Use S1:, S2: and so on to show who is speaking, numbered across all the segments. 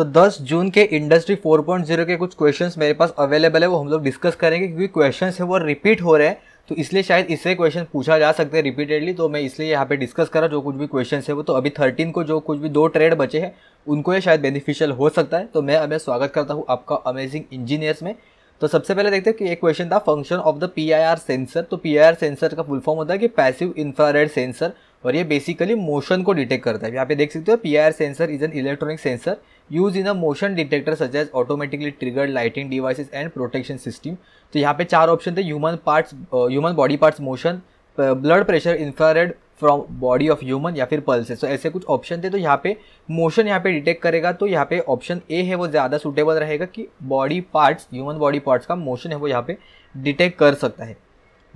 S1: तो 10 जून के इंडस्ट्री 4.0 के कुछ क्वेश्चंस मेरे पास अवेलेबल है वो हम लोग डिस्कस करेंगे क्योंकि क्वेश्चंस है वो रिपीट हो रहे हैं तो इसलिए शायद इससे क्वेश्चन पूछा जा सकते हैं रिपीटेडली तो मैं इसलिए यहाँ पे डिस्कस कर रहा जो कुछ भी क्वेश्चन है वो तो अभी थर्टीन को जो कुछ भी दो ट्रेड बचे हैं उनको ये शायद बेनिफिशियल हो सकता है तो मैं अभी स्वागत करता हूँ आपका अमेजिंग इंजीनियर्स में तो सबसे पहले देखते हैं कि एक क्वेश्चन था function of the P sensor तो पी सेंसर का फुल फॉर्म होता है कि पैसिव इंफ्रारेड सेंसर और ये बेसिकली मोशन को डिटेक्ट करता है यहाँ पे देख सकते हो P R sensor is an electronic sensor use in a motion detector such as automatically triggered lighting devices and protection system तो यहाँ पे चार ऑप्शन थे human parts human body parts motion blood pressure infrared from body of human या फिर pulses तो ऐसे कुछ ऑप्शन थे तो यहाँ पे मोशन यहाँ पे डिटेक्ट करेगा तो यहाँ पे ऑप्शन ए है वो ज़्यादा सुटेबल रहेगा कि body parts human body parts का मोशन है वो यहाँ पे डिटेक्ट कर सकता है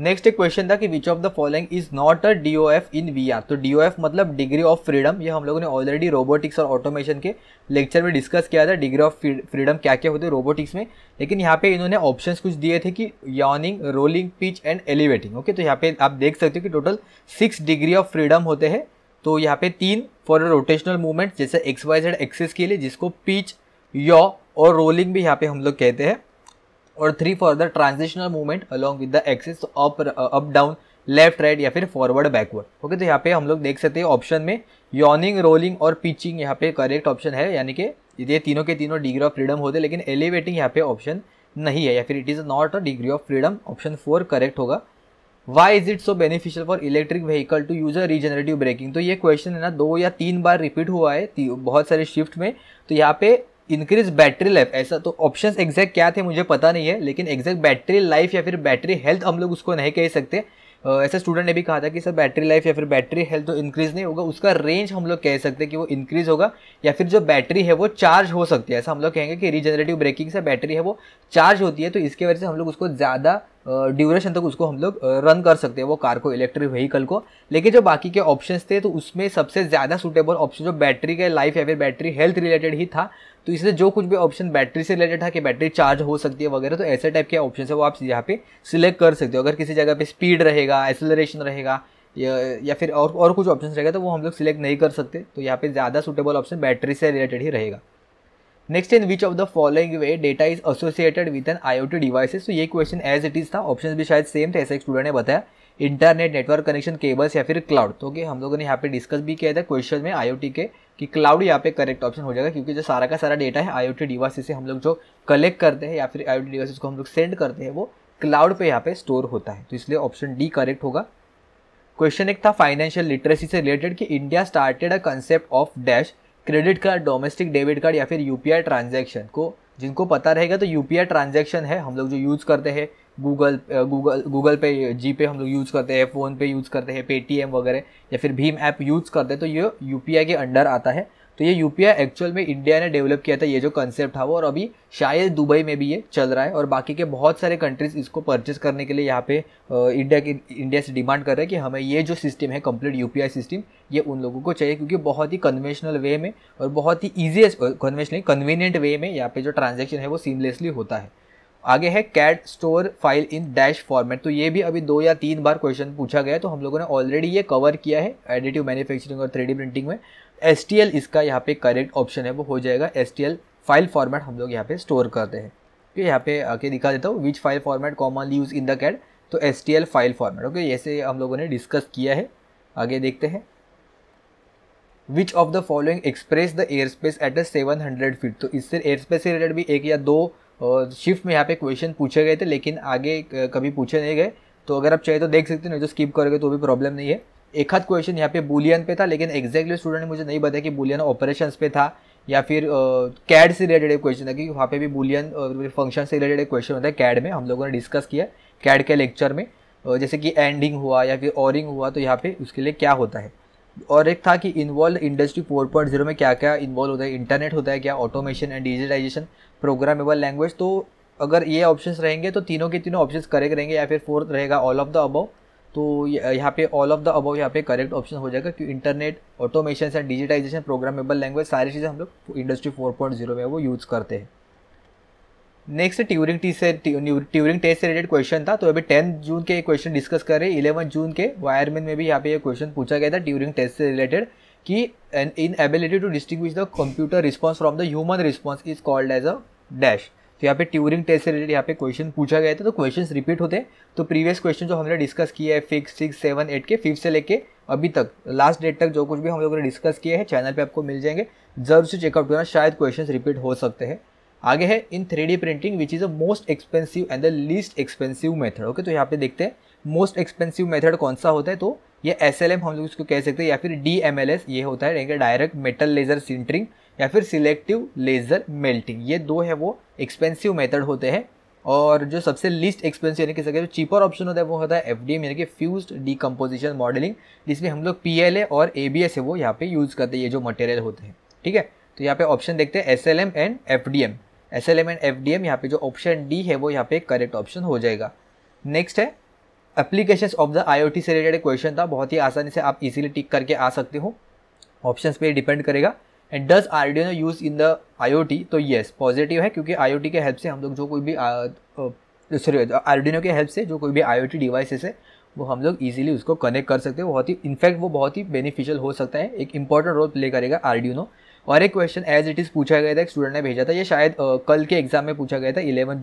S1: नेक्स्ट एक क्वेश्चन था कि which of the following is not a F in V तो एफ मतलब डिग्री ऑफ फ्रीडम ये हम लोगों ने ऑलरेडी रोबोटिक्स और ऑटोमेशन के लेक्चर में डिस्कस किया था डिग्री ऑफ फ्रीडम क्या क्या होते हैं रोबोटिक्स में लेकिन यहाँ पे इन्होंने ऑप्शंस कुछ दिए थे कि yawning rolling pitch and elevating okay तो यहाँ पे आप देख सकते हो कि total six degree of freedom होते हैं तो यहाँ पे तीन फॉर रोटेशनल मूवमेंट जैसे एक्स वाई जेड एक्सेस के लिए जिसको पिच यॉ और रोलिंग भी यहाँ पे हम लोग कहते हैं और three for the transitional movement along with the axis up up down left right या फिर फॉरवर्ड बैकवर्ड ओके तो यहाँ पे हम लोग देख सकते हैं ऑप्शन में योनिंग रोलिंग और पिचिंग यहाँ पे करेक्ट ऑप्शन है यानी कि ये तीनों के तीनों डिग्री ऑफ फ्रीडम होते हैं लेकिन एलिवेटिंग यहाँ पे ऑप्शन नहीं है या फिर it is not a degree of freedom option four correct होगा why is it so beneficial for electric vehicle to use a regenerative braking तो ये क्वेश्चन है ना दो या तीन बार रिपीट हुआ है बहुत सारे शिफ्ट में तो यहाँ पे इंक्रीज बैटरी लाइफ ऐसा तो ऑप्शन एग्जैक्ट क्या थे मुझे पता नहीं है लेकिन एग्जैक्ट बैटरी लाइफ या फिर बैटरी हेल्थ हम लोग उसको नहीं कह सकते ऐसा स्टूडेंट ने भी कहा था कि सर बैटरी लाइफ या फिर बैटरी हेल्थ तो इंक्रीज़ नहीं होगा उसका रेंज हम लोग कह सकते हैं कि वो इंक्रीज़ होगा या फिर जो बैटरी है वो चार्ज हो सकती है ऐसा हम लोग कहेंगे कि रीजनरेटिव ब्रेकिंग से बैटरी है वो चार्ज होती है तो इसके वजह से हम लोग उसको ज़्यादा ड्यूरेशन तक उसको हम लोग रन कर सकते हैं वो कार को इलेक्ट्रिक व्हीकल को लेकिन जो बाकी के ऑप्शंस थे तो उसमें सबसे ज़्यादा सूटेबल ऑप्शन जो बैटरी के लाइफ या फिर बैटरी हेल्थ रिलेटेड ही था तो इसलिए जो कुछ भी ऑप्शन बैटरी से रिलेटेड था कि बैटरी चार्ज हो सकती है वगैरह तो ऐसे टाइप के ऑप्शन है वो आप यहाँ पे सिलेक्ट कर सकते हो अगर किसी जगह पे स्पीड रहेगा एक्सेलरेशन रहेगा या, या फिर और और कुछ ऑप्शन रहेगा तो वो हम लोग सिलेक्ट नहीं कर सकते तो यहाँ पे ज़्यादा सुटेबल ऑप्शन बैटरी से रिलेटेड ही रहेगा next in which of the following way data is associated with an I T devices तो ये क्वेश्चन एज इट इज था ऑप्शन भी शायद सेम थे ऐसे एक स्टूडेंट ने बताया इंटरनेट नेटवर्क कनेक्शन केबल्स या फिर क्लाउड तो ओके हम लोगों ने यहाँ पे डिस्कस भी किया था क्वेश्चन में आईओटी के कि क्लाउड यहाँ पे करेक्ट ऑप्शन हो जाएगा क्योंकि जो सारा का सारा डेटा है आईओटी डिवाइसेस से हम लोग जो कलेक्ट करते हैं या फिर आईओटी डिवाइसेस को हम लोग सेंड करते हैं वो क्लाउड पे यहाँ पे स्टोर होता है तो इसलिए ऑप्शन डी करेक्ट होगा क्वेश्चन एक था फाइनेंशियल लिटरेसी से रिलेटेड कि India started a concept of dash credit card domestic debit card या फिर यू पी ट्रांजेक्शन को जिनको पता रहेगा तो यू पी ट्रांजेक्शन है हम लोग जो यूज़ करते हैं गूगल गूगल गूगल पे जी पे हम लोग यूज़ करते हैं फ़ोन पे यूज़ करते हैं पेटीएम वगैरह या फिर भीम ऐप यूज़ करते हैं तो ये यू के अंडर आता है तो ये यू एक्चुअल में इंडिया ने डेवलप किया था ये जो कंसेप्ट था वो और अभी शायद दुबई में भी ये चल रहा है और बाकी के बहुत सारे कंट्रीज़ इसको परचेस करने के लिए यहाँ पे इंडिया की इंडिया से डिमांड कर रहे हैं कि हमें ये जो सिस्टम है कंप्लीट यू सिस्टम ये उन लोगों को चाहिए क्योंकि बहुत ही कन्वेंशनल वे में और बहुत ही ईजीएस कन्वेंशनली कन्वीनियंट वे में यहाँ पे जो ट्रांजेक्शन है वो सीमलेसली होता है आगे है CAD store file in dash format तो ये भी अभी दो या तीन बार क्वेश्चन पूछा गया तो हम लोगों ने ऑलरेडी ये कवर किया है एडिटिव मैन्युफैक्चरिंग और थ्री प्रिंटिंग में एस इसका यहाँ पे करेक्ट ऑप्शन है वो हो जाएगा एस फाइल फॉर्मेट हम लोग यहाँ पे स्टोर करते हैं तो यहाँ पे आके दिखा देता हूँ which file format common use in the CAD तो एस फाइल फॉर्मेट ओके ऐसे हम लोगों ने डिस्कस किया है आगे देखते हैं which of the following express the air space at a seven hundred feet तो इससे एयर स्पेस से रिलेटेड भी एक या दो और शिफ्ट में यहाँ पे क्वेश्चन पूछे गए थे लेकिन आगे कभी पूछे नहीं गए तो अगर आप चाहे तो देख सकते हो नहीं तो स्किप करोगे तो भी प्रॉब्लम नहीं है एक हाथ क्वेश्चन यहाँ पे बुलियन पे था लेकिन एक्जैक्टली स्टूडेंट ने मुझे नहीं बताया कि बुलियन ऑपरेशन पे था या फिर कैड से रिलेटेड क्वेश्चन था क्योंकि वहाँ पे भी बुलियन फंक्शन से रिलेटेड क्वेश्चन होता है कैड में हम लोगों ने डिस्कस किया कैड के लेक्चर में जैसे कि एंडिंग हुआ या फिर ऑरिंग हुआ तो यहाँ पे उसके लिए क्या होता है और एक था कि involve industry four point zero में क्या क्या इन्वॉल्व होता है इंटरनेट होता है क्या automation and digitisation programmable language तो अगर ये ऑप्शंस रहेंगे तो तीनों के तीनों ऑप्शंस करेक्ट रहेंगे या फिर फोर्थ रहेगा ऑल ऑफ द अबव तो यहाँ पे ऑल ऑफ द अबव यहाँ पे करेक्ट ऑप्शन हो जाएगा क्योंकि internet automation and digitisation programmable language सारी चीज़ें हम लोग इंडस्ट्री फोर oh में वो यूज़ करते हैं नेक्स्ट ट्यूरिंग टी से ट्यूरिंग टेस्ट से रिलेटेड क्वेश्चन था तो अभी टेंथ जून के क्वेश्चन डिस्कस कर रहे हैं इलेवन जून के वायरमैन में भी यहाँ पे ये क्वेश्चन पूछा गया था ट्यूरिंग टेस्ट से रिलेटेड कि an inability to distinguish the computer response from the human response is called as a dash तो यहाँ पे ट्यूरिंग टेस्ट से रिलेटेड यहाँ पे क्वेश्चन पूछा गया था तो क्वेश्चन रिपीट होते तो प्रीवियस क्वेश्चन जो हमने डिस्कस किया है फिक्स सिक्स सेवन एट के फिफ्थ से लेके अभी तक लास्ट डेट तक जो कुछ भी हम लोगों ने डिस्कस किया है चैनल पे आपको मिल जाएंगे जरूर से चेकआउट करना शायद क्वेश्चन रिपीट हो सकते हैं आगे है in three printing which is a most expensive and the least expensive method okay तो यहाँ पे देखते हैं मोस्ट एक्सपेंसिव मेथड कौन सा होता है तो ये एस हम लोग इसको कह सकते हैं या फिर डी ये होता है डायरेक्ट मेटल लेज़र सिंटरिंग या फिर सिलेक्टिव लेज़र मेल्टिंग ये दो है वो एक्सपेंसिव मेथड होते हैं और जो सबसे लीस्ट एक्सपेंसिव यानी कि सके जो चीपर ऑप्शन होता है वो होता है एफ यानी कि फ्यूज डिकम्पोजिशन मॉडलिंग जिसमें हम लोग पी और ए है वो यहाँ पे यूज़ करते हैं ये जो मटेरियल होते हैं ठीक है तो यहाँ पे ऑप्शन देखते हैं S L M and F D M S L M and F D M यहाँ पे जो ऑप्शन डी है वो यहाँ पे करेक्ट ऑप्शन हो जाएगा नेक्स्ट है application of the I O T से रिलेटेड क्वेश्चन था बहुत ही आसानी से आप इजीली टिक करके आ सकते हो ऑप्शन पे डिपेंड करेगा and does R D O use in the I O T तो येस पॉजिटिव है क्योंकि आई ओ टी के हेल्प से हम लोग जो कोई भी सॉरी ओ के हेल्प से जो कोई भी आई ओ टी डिवाइसेस है वो हम लोग इजीली उसको कनेक्ट कर सकते हो बहुत ही इनफैक्ट वो बहुत ही बेनिफिशियल हो सकता है एक इंपॉर्टेंट रोल प्ले करेगा आर डी नो और एक क्वेश्चन एज इट इज़ पूछा गया था एक स्टूडेंट ने भेजा था ये शायद uh, कल के एग्जाम में पूछा गया था इलेवन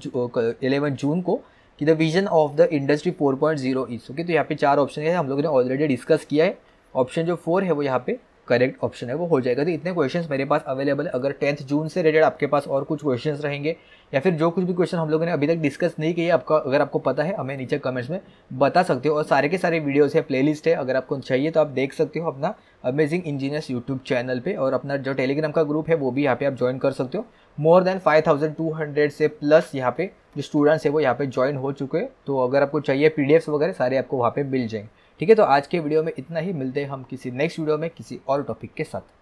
S1: इलेवन जून को कि the vision of the industry 4.0 point zero is okay तो यहाँ पे चार ऑप्शन है हम लोगों ने ऑलरेडी डिस्कस किया है ऑप्शन जो फोर है वो यहाँ पे करेक्ट ऑप्शन है वो हो जाएगा तो इतने क्वेश्चंस मेरे पास अवेलेबल है अगर टेंथ जून से रिलेटेड आपके पास और कुछ क्वेश्चंस रहेंगे या फिर जो कुछ भी क्वेश्चन हम लोगों ने अभी तक डिस्कस नहीं किया आपका अगर आपको पता है हमें नीचे कमेंट्स में बता सकते हो और सारे के सारे वीडियोज़ है प्ले है अगर आपको चाहिए तो आप देख सकते हो अपना अमेजिंग इंजीनियर्स यूट्यूब चैनल पर और अपना जो टेलीग्राम का ग्रुप है वो भी यहाँ पे आप ज्वाइन कर सकते हो मोर देन फाइव से प्लस यहाँ पे जो स्टूडेंट्स है वो यहाँ पे ज्वाइन हो चुके हैं तो अगर आपको चाहिए पी वगैरह सारे आपको वहाँ पर मिल जाएंगे ठीक है तो आज के वीडियो में इतना ही मिलते हैं हम किसी नेक्स्ट वीडियो में किसी और टॉपिक के साथ